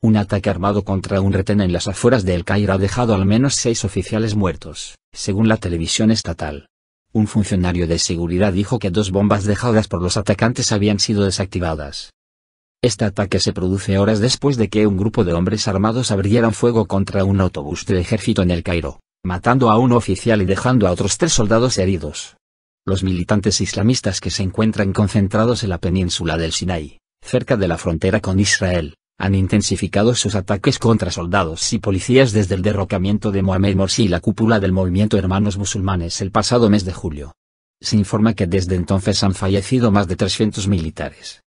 Un ataque armado contra un retén en las afueras de El Cairo ha dejado al menos seis oficiales muertos, según la televisión estatal. Un funcionario de seguridad dijo que dos bombas dejadas por los atacantes habían sido desactivadas. Este ataque se produce horas después de que un grupo de hombres armados abrieran fuego contra un autobús del ejército en El Cairo, matando a un oficial y dejando a otros tres soldados heridos. Los militantes islamistas que se encuentran concentrados en la península del Sinai, cerca de la frontera con Israel, han intensificado sus ataques contra soldados y policías desde el derrocamiento de Mohamed Morsi y la cúpula del movimiento Hermanos Musulmanes el pasado mes de julio. Se informa que desde entonces han fallecido más de 300 militares,